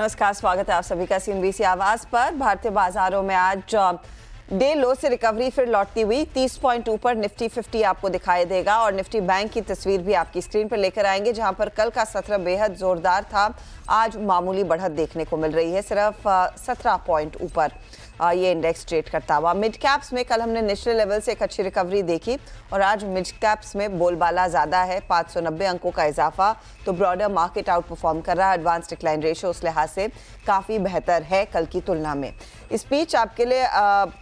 नमस्कार स्वागत है आप सभी का सीएनबीसी आवाज पर भारतीय बाजारों में आज डे लो से रिकवरी फिर लौटती हुई पॉइंट ऊपर निफ्टी 50 आपको दिखाई देगा और निफ्टी बैंक की तस्वीर भी आपकी स्क्रीन पर लेकर आएंगे जहां पर कल का सत्र बेहद जोरदार था आज मामूली बढ़त देखने को मिल रही है सिर्फ सत्रह पॉइंट ऊपर ये इंडेक्स ट्रेड करता हुआ मिड कैप्स में कल हमने नेशनल लेवल से एक अच्छी रिकवरी देखी और आज मिड कैप्स में बोलबाला ज़्यादा है नब्बे अंकों का इजाफा तो ब्रॉडर मार्केट आउट परफॉर्म कर रहा है एडवांस डिक्लाइन रेशो उस लिहाज से काफ़ी बेहतर है कल की तुलना में इस बीच आपके लिए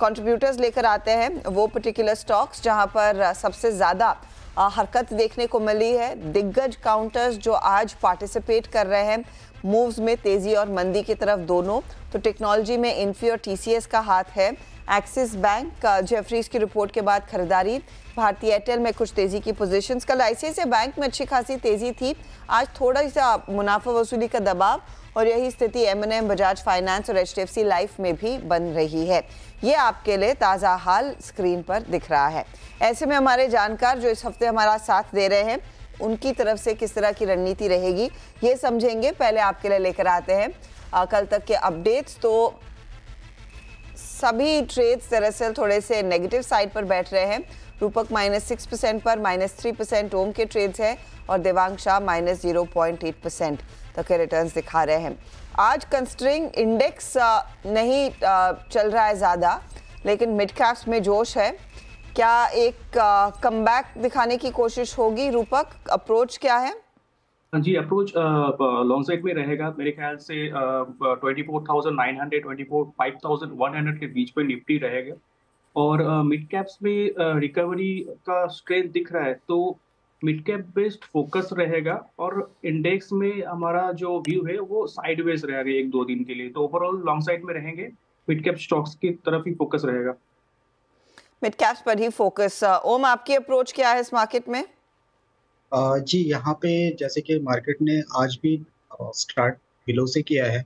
कॉन्ट्रीब्यूटर्स लेकर आते हैं वो पर्टिकुलर स्टॉक्स जहाँ पर सबसे ज़्यादा हरकत देखने को मिली है दिग्गज काउंटर्स जो आज पार्टिसिपेट कर रहे हैं मूव्स में तेज़ी और मंदी की तरफ दोनों तो टेक्नोलॉजी में इन्फी और टी का हाथ है एक्सिस बैंक का जेफरीज की रिपोर्ट के बाद खरीदारी भारतीय एयरटेल में कुछ तेज़ी की पोजीशंस कल से बैंक में अच्छी खासी तेज़ी थी आज थोड़ा सा मुनाफा वसूली का दबाव और यही स्थिति M N M Bajaj finance और H D F C life में भी बन रही है ये आपके लिए ताज़ा हाल स्क्रीन पर दिख रहा है ऐसे में हमारे जानकार जो इस हफ्ते हमारा साथ दे रहे हैं उनकी तरफ से किस तरह की रणनीति रहेगी ये समझेंगे पहले आपके लिए लेकर आते हैं आ, कल तक के अपडेट्स तो सभी ट्रेड्स दरअसल थोड़े से नेगेटिव साइड पर बैठ रहे हैं रूपक माइनस सिक्स परसेंट पर माइनस थ्री परसेंट ओम के ट्रेड्स हैं और Devang Shah minus zero point eight percent तक के रिटर्न दिखा रहे हैं आज कंस्टरिंग इंडेक्स नहीं चल रहा है ज़्यादा लेकिन मिड कैप्स में जोश है क्या एक कम दिखाने की कोशिश होगी रूपक अप्रोच क्या है हाँ जी अप्रोच लॉन्ग साइड में रहेगा मेरे ख्याल से uh, 24,900 थाउजेंड नाइन के बीच में निफ्टी रहेगा और मिड uh, कैप्स में रिकवरी uh, का स्ट्रेंथ दिख रहा है तो मिड कैप बेस्ड फोकस रहेगा और इंडेक्स में हमारा जो व्यू है वो साइडवेज रहेगा एक दो दिन के लिए तो ओवरऑल लॉन्ग साइड में रहेंगे मिड कैप स्टॉक्स की तरफ ही फोकस रहेगा मिड कैप्स पर ही फोकस ओम uh, आपकी अप्रोच क्या है इस मार्केट में uh, जी यहाँ पे जैसे कि मार्केट ने आज भी स्टार्ट uh, बिलो से किया है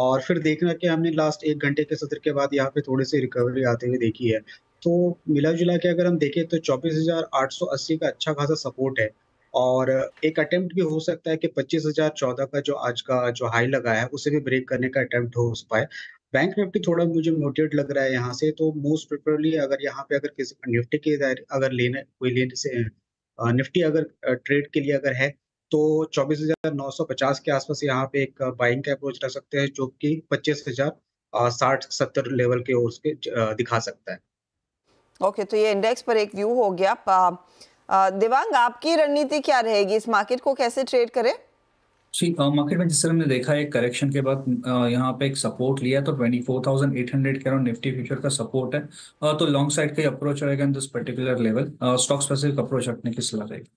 और फिर देखना कि हमने लास्ट एक घंटे के सत्र के बाद यहाँ पे थोड़े से रिकवरी आते हुए देखी है तो मिला जुला के अगर हम देखें तो 24,880 का अच्छा खासा सपोर्ट है और एक अटेम्प्ट भी हो सकता है कि 25,014 का जो आज का जो हाई लगा है उसे भी ब्रेक करने का अटेम्प्ट हो पाए बैंक निफ्टी थोड़ा मुझे मोटिवेट लग रहा है यहाँ से तो मोस्ट प्रिफरली अगर यहाँ पे अगर किसी निफ्टी के अगर लेने कोई लेने से निफ्टी अगर ट्रेड के लिए अगर है तो 24,950 के आसपास यहाँ पे एक बाइंग का अप्रोच रख सकते हैं जो कि 25,000 साठ सत्तर लेवल के ओर दिखा सकता है ओके okay, तो ये इंडेक्स पर एक व्यू हो गया दिवांग आपकी रणनीति क्या रहेगी इस मार्केट को कैसे ट्रेड करें जी मार्केट uh, में जिस तरह हमने देखा है करेक्शन के बाद uh, यहाँ पे एक सपोर्ट लिया तो twenty four thousand eight hundred के अराउंड निफ्टी फ्यूचर का सपोर्ट है uh, तो लॉन्ग साइड का अप्रोच रहेगा in this particular level stock specific approach रखने की सलाह रहेगी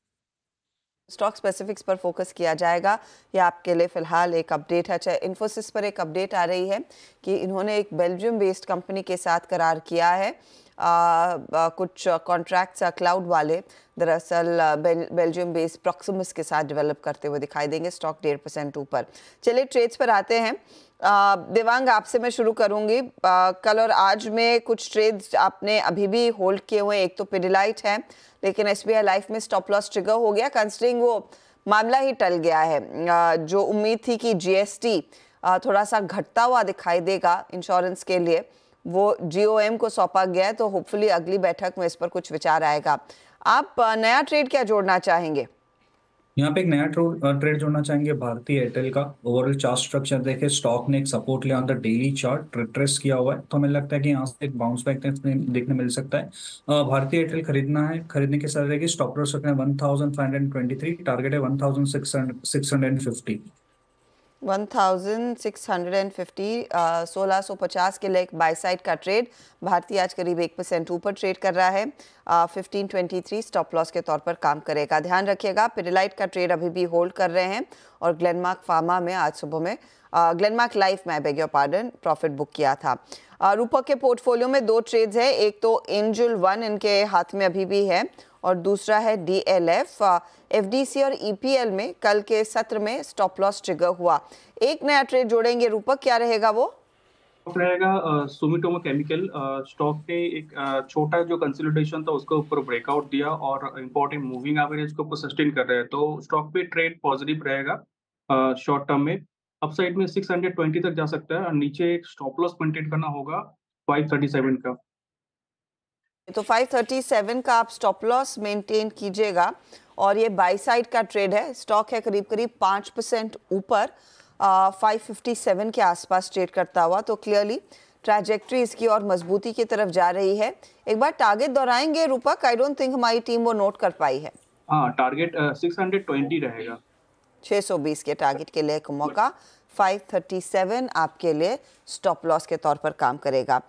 स्टॉक स्पेसिफिक्स पर फोकस किया जाएगा ये आपके लिए फिलहाल एक अपडेट है चाहे अच्छा, इन्फोसिस पर एक अपडेट आ रही है कि इन्होंने एक बेल्जियम बेस्ड कंपनी के साथ करार किया है कुछ कॉन्ट्रैक्ट्स क्लाउड वाले दरअसल बेल्जियम बेस्ड प्रॉक्सिमस के साथ डेवलप करते हुए दिखाई देंगे स्टॉक डेढ़ परसेंट ऊपर चलिए ट्रेड्स पर आते हैं देवांग आपसे मैं शुरू करूंगी कल और आज में कुछ ट्रेड्स आपने अभी भी होल्ड किए हुए एक तो पिडिलाइट है लेकिन एस लाइफ में स्टॉप लॉस ट्रिगर हो गया कंसिडरिंग वो मामला ही टल गया है जो उम्मीद थी कि जीएसटी थोड़ा सा घटता हुआ दिखाई देगा इंश्योरेंस के लिए वो जीओएम को सौंपा गया है तो होपफुली अगली बैठक में इस पर कुछ विचार आएगा आप नया ट्रेड क्या जोड़ना चाहेंगे यहाँ पे एक नया ट्रेड जोड़ना चाहेंगे भारतीय एयरटेल का ओवरऑल चार्ट स्ट्रक्चर देखे स्टॉक ने एक सपोर्ट लिया on the daily chart retrace किया हुआ है तो हमें लगता है कि यहाँ से एक बाउंस बैक देखने मिल सकता है भारतीय एयरटेल खरीदना है खरीदने के साथ रहेगी स्टॉप लॉस रखना है one thousand five hundred twenty three target है one thousand six hundred six hundred fifty 1650 uh, सौ पचास के लेक बाईसाइड का ट्रेड भारतीय आज करीब एक परसेंट ऊपर ट्रेड कर रहा है uh, 1523 स्टॉप लॉस के तौर पर काम करेगा ध्यान रखिएगा पिरिलाइट का ट्रेड अभी भी होल्ड कर रहे हैं और ग्लेनमार्क फार्मा में आज सुबह में ग्लेनमार्क uh, लाइफ में beg your pardon profit book किया था uh, रूपक के पोर्टफोलियो में दो ट्रेड्स है एक तो एंजल वन इनके हाथ में अभी भी है और दूसरा है D L F F D C और ई पी एल में कल के सत्र में स्टॉप लॉस ट्रिगर हुआ एक नया ट्रेड जोड़ेंगे रूपक क्या रहेगा वो रहेगा सुमिटोमो केमिकल स्टॉक ने एक छोटा जो कंसोलिडेशन था उसके ऊपर ब्रेकआउट दिया और इम्पोर्टेंट मूविंग एवरेज को ऊपर सस्टेन कर रहे हैं तो स्टॉक पे ट्रेड पॉजिटिव रहेगा शॉर्ट टर्म में अपसाइड में 620 तक जा सकता है और नीचे एक स्टॉप लॉस मेंटेन करना होगा 537 का तो 537 का आप स्टॉप लॉस मेंटेन कीजिएगा और ये बाई साइड का ट्रेड है स्टॉक है करीब करीब पाँच परसेंट ऊपर 557 के आसपास ट्रेड करता हुआ तो क्लियरली ट्रैजेक्ट्री इसकी और मजबूती की तरफ जा रही है एक बार टारगेट दोहराएंगे रूपक आई डोंट थिंक हमारी टीम वो नोट कर पाई है टारगेट सिक्स हंड्रेड ट्वेंटी रहेगा 620 के टारगेट के लिए एक मौका 537 आपके लिए स्टॉप लॉस के तौर पर काम करेगा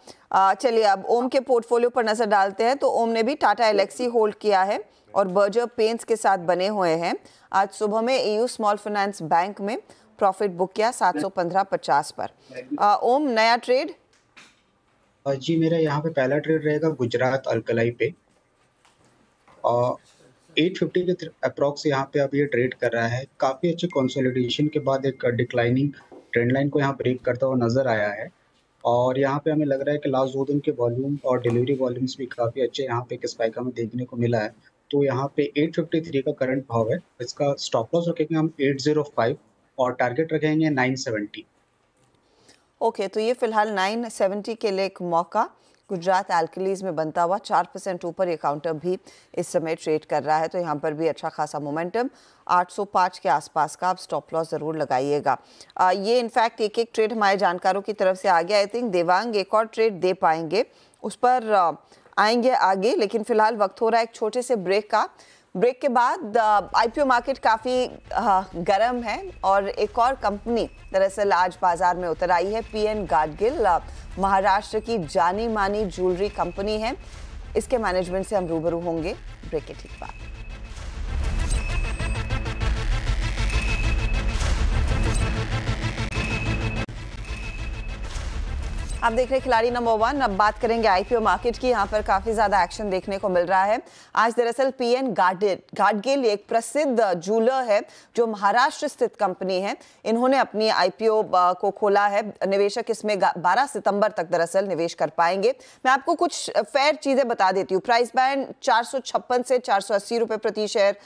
चलिए अब ओम के पोर्टफोलियो पर नज़र डालते हैं तो ओम ने भी टाटा एलेक्सी होल्ड किया है और बर्जर पेंस के साथ बने हुए हैं आज सुबह में एयू स्मॉल फाइनेंस बैंक में प्रॉफिट बुक किया सात पर ओम नया ट्रेड जी मेरा यहाँ पे पहला ट्रेड रहेगा गुजरात अलकलाई पे एट फिफ्टी के अप्रॉक्स यहाँ पे अब ये ट्रेड कर रहा है काफ़ी अच्छे कंसोलिडेशन के बाद एक डिक्लाइनिंग ट्रेंड लाइन को यहाँ ब्रेक करता हुआ नज़र आया है और यहाँ पे हमें लग रहा है कि लास्ट दो दिन के वॉल्यूम और डिलीवरी वॉल्यूम्स भी काफ़ी अच्छे यहाँ पे स्पाइक हमें देखने को मिला है तो यहाँ पे 853 का करंट भाव है इसका स्टॉप लॉस रखेंगे हम 805 और टारगेट रखेंगे 970 ओके okay, तो ये फिलहाल 970 के लिए एक मौका गुजरात एल्कलीज में बनता हुआ चार परसेंट ऊपर ये काउंटर भी इस समय ट्रेड कर रहा है तो यहाँ पर भी अच्छा खासा मोमेंटम 805 के आसपास का आप स्टॉप लॉस ज़रूर लगाइएगा ये इनफैक्ट एक एक ट्रेड हमारे जानकारों की तरफ से आ गया आई थिंक देवांग एक और ट्रेड दे पाएंगे उस पर आएंगे आगे लेकिन फिलहाल वक्त हो रहा है एक छोटे से ब्रेक का ब्रेक के बाद आईपीओ मार्केट काफ़ी गर्म है और एक और कंपनी दरअसल आज बाजार में उतर आई है पीएन गाडगिल uh, महाराष्ट्र की जानी मानी ज्वेलरी कंपनी है इसके मैनेजमेंट से हम रूबरू होंगे ब्रेक के ठीक बाद आप देख रहे हैं खिलाड़ी नंबर वन अब बात करेंगे आईपीओ मार्केट की यहाँ पर काफी ज्यादा एक्शन देखने को मिल रहा है आज दरअसल पी एन गाडगिल एक प्रसिद्ध जूलर है जो महाराष्ट्र स्थित कंपनी है इन्होंने अपनी आईपीओ को खोला है निवेशक इसमें 12 सितंबर तक दरअसल निवेश कर पाएंगे मैं आपको कुछ फेयर चीजें बता देती हूँ प्राइस बैंड चार से चार रुपए प्रति शेयर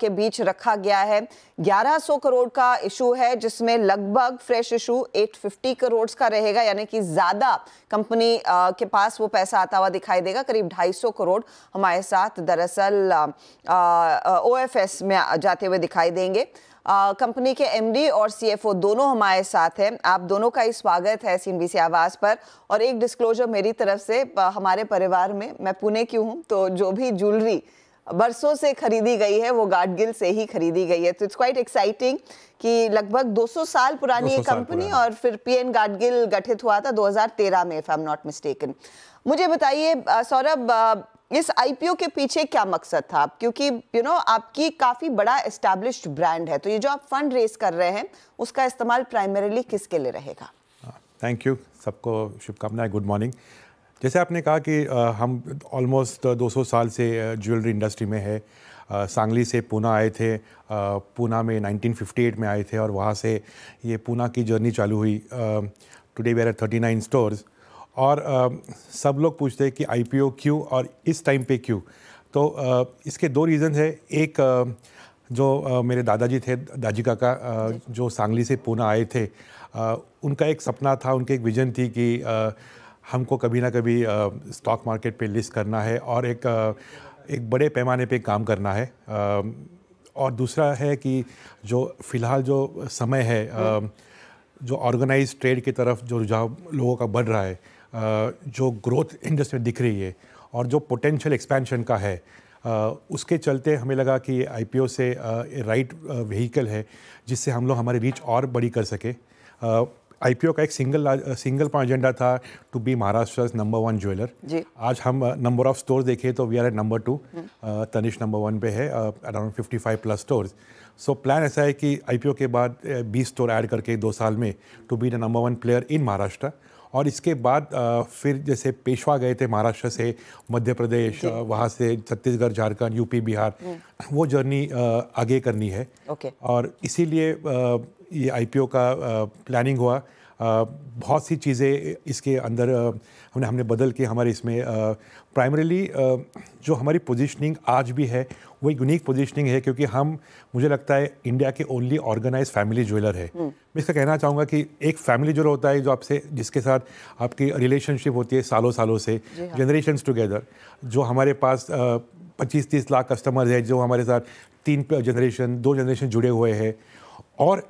के बीच रखा गया है ग्यारह करोड़ का इशू है जिसमें लगभग फ्रेश इशू एट करोड़ का रहेगा यानी कि ज्यादा ज़्यादा कंपनी के पास वो पैसा आता हुआ दिखाई देगा करीब 250 करोड़ हमारे साथ दरअसल ओ एफ एस में जाते हुए दिखाई देंगे कंपनी के एमडी और सीएफओ दोनों हमारे साथ हैं आप दोनों का ही स्वागत है सी सीएनबीसी आवाज़ पर और एक डिस्क्लोजर मेरी तरफ से हमारे परिवार में मैं पुणे की हूँ तो जो भी ज्वेलरी बरसों से खरीदी गई है वो गाडगिल से ही खरीदी गई है तो इट्स क्वाइट एक्साइटिंग कि लगभग 200 साल पुरानी ये कंपनी और फिर पीएन गाडगिल गठित हुआ था 2013 में if I am not mistaken मुझे बताइए सौरभ इस आईपीओ के पीछे क्या मकसद था क्योंकि यू you नो know, आपकी काफ़ी बड़ा एस्टेब्लिश ब्रांड है तो ये जो आप फंड रेस कर रहे हैं उसका इस्तेमाल प्राइमरीली किसके लिए रहेगा थैंक हाँ, यू सबको शुभकामनाएं गुड मॉर्निंग जैसे आपने कहा कि हम ऑलमोस्ट 200 साल से ज्वेलरी इंडस्ट्री में है सांगली से पूना आए थे पूना में 1958 में आए थे और वहाँ से ये पूना की जर्नी चालू हुई today we're are thirty nine stores और सब लोग पूछते हैं कि आईपीओ क्यों और इस टाइम पे क्यों तो इसके दो रीज़न है एक जो मेरे दादाजी थे दाजी काका जो सांगली से पूना आए थे उनका एक सपना था उनकी एक विज़न थी कि हमको कभी ना कभी स्टॉक मार्केट पे लिस्ट करना है और एक एक बड़े पैमाने पे काम करना है और दूसरा है कि जो फ़िलहाल जो समय है हम्म। जो ऑर्गेनाइज ट्रेड की तरफ जो रुझाव लोगों का बढ़ रहा है जो ग्रोथ इंडस्ट्री दिख रही है और जो पोटेंशियल एक्सपेंशन का है उसके चलते हमें लगा कि आई से राइट व्हीकल है जिससे हम लोग हमारी रीच और बड़ी कर सके आईपीओ का एक सिंगल सिंगल एजेंडा था to be Maharashtra number one jeweller आज हम नंबर ऑफ स्टोर देखें तो we are at number two Tanishq number one पे है around fifty five plus stores so plan ऐसा है कि आईपीओ के बाद uh, बीस स्टोर ऐड करके दो साल में to be the number one player in Maharashtra और इसके बाद uh, फिर जैसे पेशवा गए थे महाराष्ट्र से मध्य प्रदेश uh, वहाँ से छत्तीसगढ़ झारखंड यूपी बिहार हम्म। वो जर्नी आगे करनी है और इसीलिए ये आई का प्लानिंग हुआ बहुत सी चीज़ें इसके अंदर हमने हमने बदल के हमारे इसमें प्राइमरीली जो हमारी पोजीशनिंग आज भी है वो एक यूनिक पोजीशनिंग है क्योंकि हम मुझे लगता है इंडिया के ओनली ऑर्गेनाइज फैमिली ज्वेलर है मैं इसका कहना चाहूँगा कि एक फैमिली ज्वेलर होता है जो आपसे जिसके साथ आपकी रिलेशनशिप होती है सालों सालों से जनरेशन टुगेदर हाँ। जो हमारे पास पच्चीस तीस लाख कस्टमर्स है जो हमारे साथ तीन जनरेशन दो जनरेशन जुड़े हुए हैं और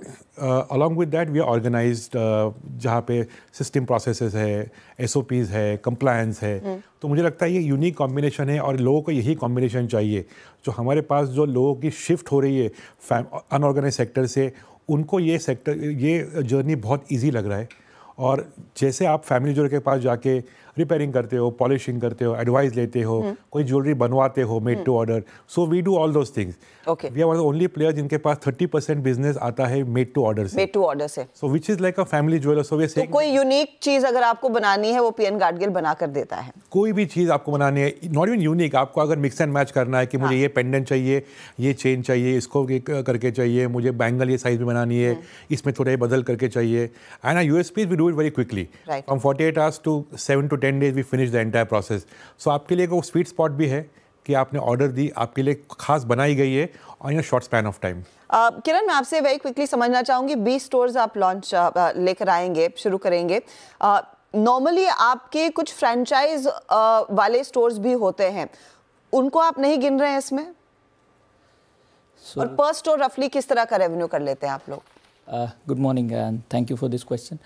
along with that we are organise जहाँ पे सिस्टम प्रोसेस है एस है कंप्लायंस है तो मुझे लगता है ये यूनिक कॉम्बिनेशन है और लोगों को यही कॉम्बिनेशन चाहिए जो हमारे पास जो लोगों की शिफ्ट हो रही है अनऑर्गेनाइज सेक्टर से उनको ये सेक्टर ये जर्नी बहुत ईजी लग रहा है और जैसे आप फैमिली जोर के पास जाके रिपेयरिंग करते हो पॉलिशिंग करते हो एडवाइस लेते हो हम्म। कोई ज्वेलरी बनवाते हो made to order so we do all those things we are only player जिनके पास थर्टी परसेंट बिजनेस आता है मेड टू ऑर्डर से मेड टू ऑर्डर से so which is like a family jeweller so we कोई unique चीज अगर आपको बनानी है वो एन गाडगिल बना कर देता है कोई भी चीज आपको बनानी है नॉट इवन यूनिक आपको अगर मिक्स एंड मैच करना है कि मुझे हाँ। ये पेंडेंट चाहिए ये चेन चाहिए इसको करके चाहिए मुझे बैंगल ये साइज में बनानी है हम्म। इसमें थोड़ा बदल करके चाहिए and I USP we do it very quickly from forty eight hours to seven to ten days we finish the entire process so आपके लिए एक स्वीट स्पॉट भी है कि आपने ऑर्डर दी आपके लिए खास बनाई गई है और in short span of time Kiran मैं आपसे वेरी क्विकली समझना चाहूँगी बीस स्टोर्स आप लॉन्च लेकर आएंगे शुरू करेंगे नॉर्मली आपके कुछ फ्रेंचाइज वाले स्टोर्स भी होते हैं उनको आप नहीं गिन रहे हैं इसमें so, और पर स्टोर रफली किस तरह का रेवेन्यू कर लेते हैं आप लोग good morning and thank you for this question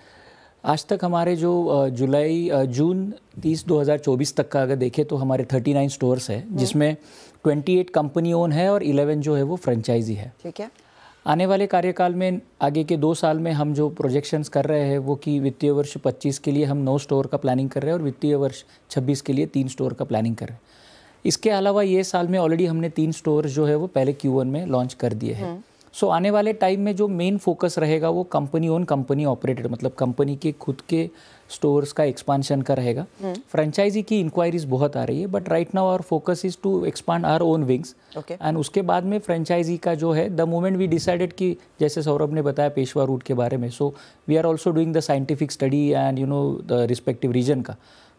आज तक हमारे जो जुलाई जून 30 2024 तक का अगर देखें तो हमारे 39 स्टोर्स है हम्म। जिसमें 28 कंपनी ओन है और 11 जो है वो फ्रेंचाइजी है ठीक है आने वाले कार्यकाल में आगे के दो साल में हम जो प्रोजेक्शंस कर रहे हैं वो कि वित्तीय वर्ष 25 के लिए हम नौ स्टोर का प्लानिंग कर रहे हैं और वित्तीय वर्ष 26 के लिए तीन स्टोर का प्लानिंग कर रहे हैं इसके अलावा ये साल में ऑलरेडी हमने तीन स्टोर जो है वो पहले क्यू में लॉन्च कर दिए हैं हम्म। सो आने वाले टाइम में जो मेन फोकस रहेगा वो कंपनी ओन कंपनी ऑपरेटेड मतलब कंपनी के खुद के स्टोर्स का एक्सपांशन का रहेगा फ्रेंचाइजी हम्म। की इंक्वायरीज बहुत आ रही है but right now our focus is to expand our own wings and उसके बाद में फ्रेंचाइजी का जो है द मोमेंट वी डिसाइडेड कि जैसे सौरभ ने बताया पेशवा रूट के बारे में so we are also doing the scientific study and you know the respective reason का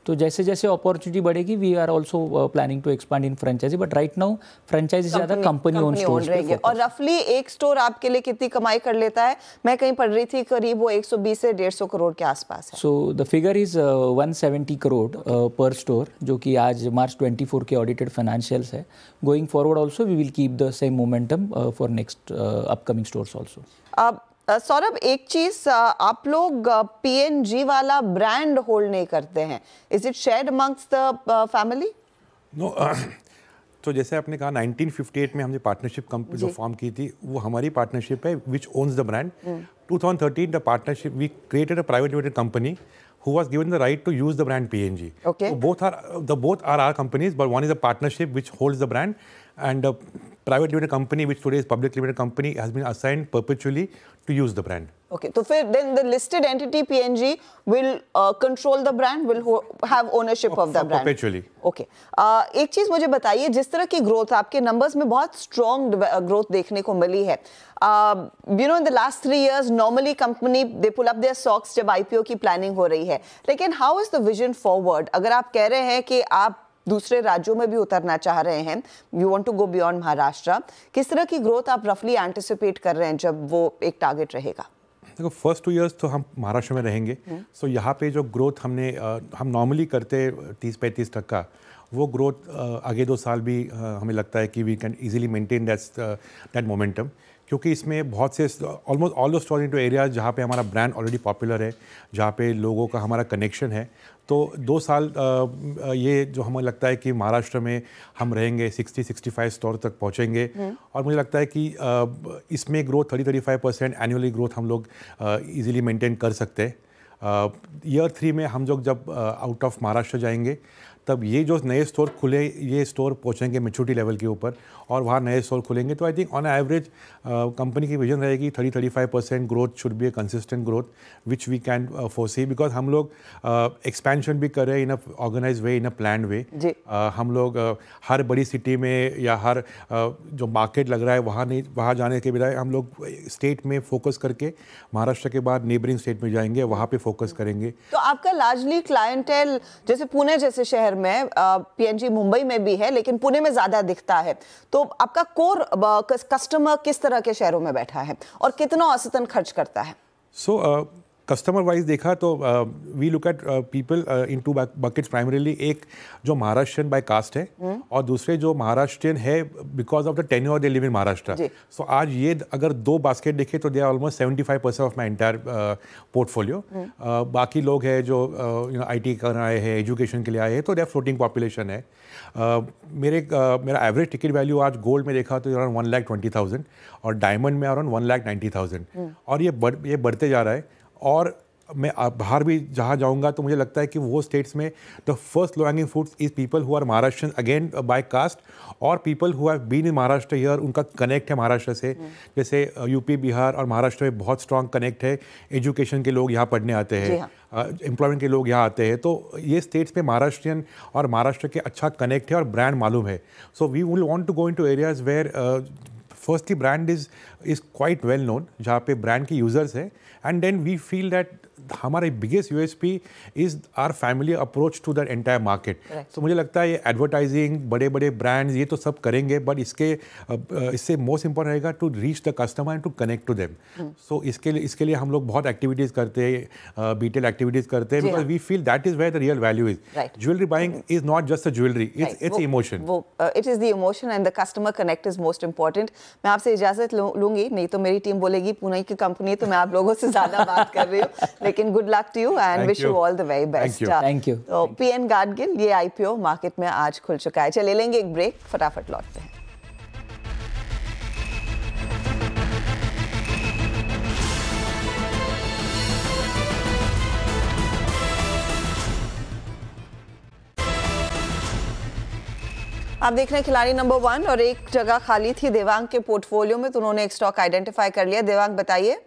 तो जैसे जैसे अपॉर्चुनिटी बढ़ेगी we are also planning to expand in franchise but right now franchise ज्यादा कंपनी ओन स्टोर और रफली एक स्टोर आपके लिए कितनी कमाई कर लेता है मैं कहीं पढ़ रही थी करीब वो 120 से 150 करोड़ के आसपास है so the figure is 170 crore पर uh, स्टोर जो कि आज मार्च 24 के ऑडिटेड फाइनेंशियल्स है going forward also we will keep the same momentum for next upcoming stores also Saurabh एक चीज आप लोग पीएनजी वाला ब्रांड होल्ड नहीं करते हैं is it shared amongst the family no तो जैसे आपने कहा 1958 में हमने पार्टनरशिप कंपनी जो फॉर्म की थी वो हमारी पार्टनरशिप है which owns the brand 2013 the partnership we created a private limited company who was given the right to use the brand PNG. Okay. So both are the both are our companies, but one is a partnership which holds the brand, and uh, private limited company which today public limited company has been assigned perpetually to use the brand okay तो फिर then the listed entity PNG will control the brand will have ownership of the brand perpetually okay एक चीज मुझे बताइए जिस तरह की growth आपके नंबर्स में बहुत स्ट्रांग ग्रोथ uh, देखने को मिली है you know in the last three years normally company they pull up their stocks जब आईपीओ की प्लानिंग हो रही है लेकिन how is the vision forward अगर आप कह रहे हैं कि आप दूसरे राज्यों में भी उतरना चाह रहे हैं you want to go beyond Maharashtra किस तरह की ग्रोथ आप रफली एंटिसिपेट कर रहे हैं जब वो एक टारगेट रहेगा देखो फर्स्ट टू इयर्स तो हम महाराष्ट्र में रहेंगे सो हम्म। so, यहाँ पे जो ग्रोथ हमने हम नॉर्मली करते तीस पैंतीस तक का वो ग्रोथ आगे दो साल भी हमें लगता है कि we can easily maintain that that momentum क्योंकि इसमें बहुत से almost all the store two area जहाँ पे हमारा ब्रांड ऑलरेडी पॉपुलर है जहाँ पे लोगों का हमारा कनेक्शन है तो दो साल ये जो हमें लगता है कि महाराष्ट्र में हम रहेंगे 60 65 स्टोर तक पहुँचेंगे हम्म। और मुझे लगता है कि इसमें ग्रोथ 30 35 परसेंट एनुअली ग्रोथ हम लोग ईजिली मेंटेन कर सकते हैं ईयर थ्री में हम लोग जब आउट ऑफ महाराष्ट्र जाएंगे तब ये जो नए स्टोर खुले ये स्टोर पहुँचेंगे मेच्योरिटी लेवल के ऊपर और वहाँ नए स्टोर खुलेंगे तो I think on average company की विजन रहेगी thirty thirty five percent growth should be a consistent growth which we can foresee because हम लोग एक्सपेंशन uh, भी कर रहे हैं इन अ organise way in a plan वे हम लोग uh, हर बड़ी सिटी में या हर uh, जो मार्केट लग रहा है वहाँ नहीं वहाँ जाने के बजाय हम लोग स्टेट uh, में फोकस करके महाराष्ट्र के बाद नेबरिंग स्टेट में जाएंगे वहाँ पे फोकस करेंगे तो आपका लार्जली क्लाइंटेल जैसे पुणे जैसे शहर में पीएनजी मुंबई में भी है लेकिन पुणे में ज़्यादा दिखता है तो आपका कोर कस्टमर किस तरह के शहरों में बैठा है और कितना औसतन खर्च करता है so so, uh... customer wise देखा तो we look at people in two buckets primarily एक जो महाराष्ट्रियन बाय कास्ट है हम्म। और दूसरे जो महाराष्ट्रियन है बिकॉज ऑफ द टेन और दे लिव इन महाराष्ट्र सो आज ये अगर दो बास्केट देखे तो they are almost seventy five percent of my entire portfolio बाकी लोग हैं जो यू नो आई टी कर आए हैं एजुकेशन के लिए आए हैं तो दे फ्लोटिंग पॉपुलेशन है uh, मेरे uh, मेरा एवरेज टिकट वैल्यू आज गोल्ड में देखा तो around one lakh twenty thousand और डायमंड में around one lakh ninety thousand और ये बढ़ ये बढ़ते जा रहा है और मैं बाहर भी जहाँ जाऊँगा तो मुझे लगता है कि वो स्टेट्स में the first low hanging foods is people who are Maharashtra again by caste और people who have been in Maharashtra here उनका कनेक्ट है महाराष्ट्र से हम्म। जैसे यूपी uh, बिहार और महाराष्ट्र में बहुत स्ट्रॉन्ग कनेक्ट है एजुकेशन के लोग यहाँ पढ़ने आते हैं एम्प्लॉयमेंट हाँ। uh, के लोग यहाँ आते हैं तो ये स्टेट्स में महाराष्ट्रियन और महाराष्ट्र के अच्छा कनेक्ट है और ब्रांड मालूम है so we will want to go in to areas where first firstly brand is is quite well known जहाँ पे ब्रांड के यूजर्स है and then we feel that हमारे biggest U S P is our family approach to that entire market so मुझे लगता है ये advertising बड़े बड़े ब्रांड्स ये तो सब करेंगे बट इसके इससे मोस्ट इंपॉर्टेंट रहेगा to reach the customer and to connect to them so इसके लिए इसके लिए हम लोग बहुत एक्टिविटीज़ करते हैं बीटेल एक्टिविटीज़ करते हैं because we feel that is where the real value is jewellery buying is not just a jewellery it's it's emotion it is the emotion and the customer connect is most important मैं आपसे इजाज़त लूंगी नहीं तो मेरी team बोलेगी पुणे की company है तो मैं आप लोगों से ज़्यादा बात कर रही हूँ लेकिन लेकिन good luck to you and wish you all the very best thank you तो पी एन गार्डगिल ये आईपीओ मार्केट में आज खुल चुका है चले लेंगे एक ब्रेक फटाफट लौटते हैं आप देख रहे हैं खिलाड़ी नंबर वन और एक जगह खाली थी देवांग के पोर्टफोलियो में तो उन्होंने एक स्टॉक आइडेंटिफाई कर लिया देवांग बताइए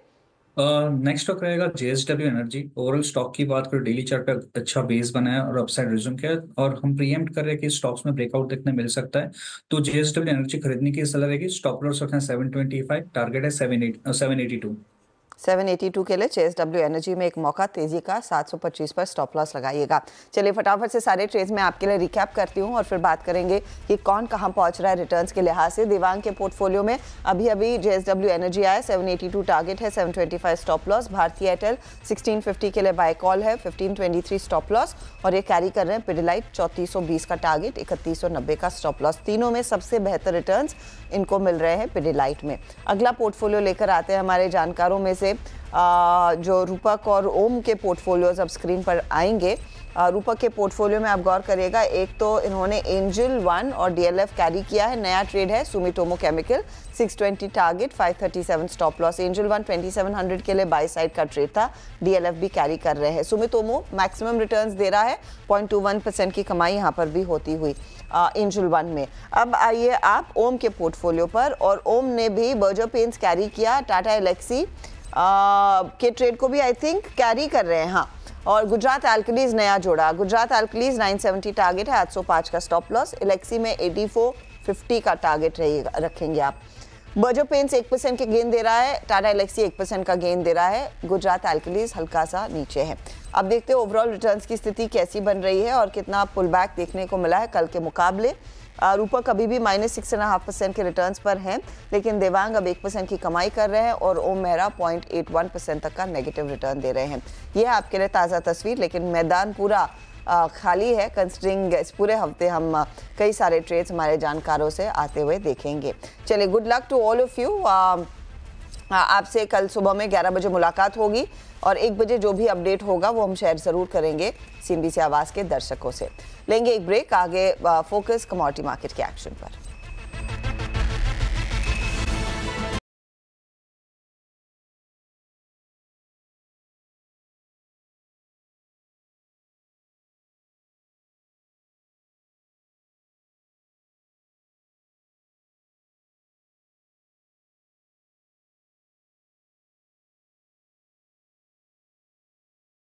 नेक्स्ट स्टॉक रहेगा जेएसडब्ल्यू एनर्जी ओवरऑल स्टॉक की बात करें डेली चार्ट पे अच्छा बेस बना है और अपसाइड रिज्यूम किया और हम प्रीएम्प्ट कर रहे हैं कि स्टॉक्स में ब्रेकआउट देखने मिल सकता है तो जेएसडब्ल्यू एनर्जी खरीदने की सलाह रहेगी स्टॉप लॉस रखना सेवन ट्वेंटी फाइव टारगेट है seven eight seven eighty two 782 के लिए चेस डब्ल्यू एनर्जी में एक मौका तेजी का 725 पर स्टॉप लॉस लगाइएगा चलिए फटाफट से सारे ट्रेड में आपके लिए रिकैप करती हूँ और फिर बात करेंगे कि कौन कहाँ पहुँच रहा है रिटर्न के लिहाज से दिवांग के पोर्टफोलियो में अभी अभी जे एनर्जी आया सेवन टारगेट है seven stop loss Bhartiya Airtel sixteen के लिए बाय कॉल है फिफ्टीन स्टॉप लॉस और ये कैरी कर रहे हैं पिडिलाइट चौंतीस का टारगेट इकतीस का स्टॉप लॉस तीनों में सबसे बेहतर रिटर्न इनको मिल रहे हैं पिडिलाइट में अगला पोर्टफोलियो लेकर आते हैं हमारे जानकारों में से जो रूपक और ओम के पोर्टफोलियोज अब स्क्रीन पर आएंगे रूपक के पोर्टफोलियो में आप गौर करिएगा एक तो इन्होंने एंजल वन और डीएलएफ कैरी किया है नया ट्रेड है Sumitomo chemical 620 target 537 stop loss angel one 2700 के लिए बाई साइड का ट्रेड था डीएलएफ भी कैरी कर रहे हैं सुमितोमो मैक्सिमम रिटर्न्स दे रहा है 0.21 परसेंट की कमाई यहाँ पर भी होती हुई एंजल वन में अब आइए आप ओम के पोर्टफोलियो पर और ओम ने भी बर्जर पेंस कैरी किया टाटा एलेक्सी के ट्रेड को भी आई थिंक कैरी कर रहे हैं हाँ और गुजरात एल्कलीज नया जोड़ा गुजरात एल्कलीज 970 टारगेट है 805 का स्टॉप लॉस इलेक्सी में फिफ्टी का टारगेट रहेगा रखेंगे आप बर्जो पेंस एक परसेंट के गेंद दे रहा है टाटा इलेक्सी एक परसेंट का गेंद दे रहा है गुजरात एल्कलीज हल्का सा नीचे है अब देखते हैं ओवरऑल रिटर्न्स की स्थिति कैसी बन रही है और कितना पुल बैक देखने को मिला है कल के मुकाबले रूपक अभी भी minus six and half percent के रिटर्न पर हैं लेकिन देवांग अब एक परसेंट की कमाई कर रहे हैं और Om Mehra point eight one percent तक का नेगेटिव रिटर्न दे रहे हैं यह आपके लिए ताज़ा तस्वीर लेकिन मैदान पूरा खाली है कंसिडरिंग इस पूरे हफ्ते हम कई सारे ट्रेड्स हमारे जानकारों से आते हुए देखेंगे चलिए good luck to all of you हाँ, आपसे कल सुबह में 11 बजे मुलाकात होगी और एक बजे जो भी अपडेट होगा वो हम शेयर ज़रूर करेंगे सी आवाज़ के दर्शकों से लेंगे एक ब्रेक आगे फोकस कमोडिटी मार्केट के एक्शन पर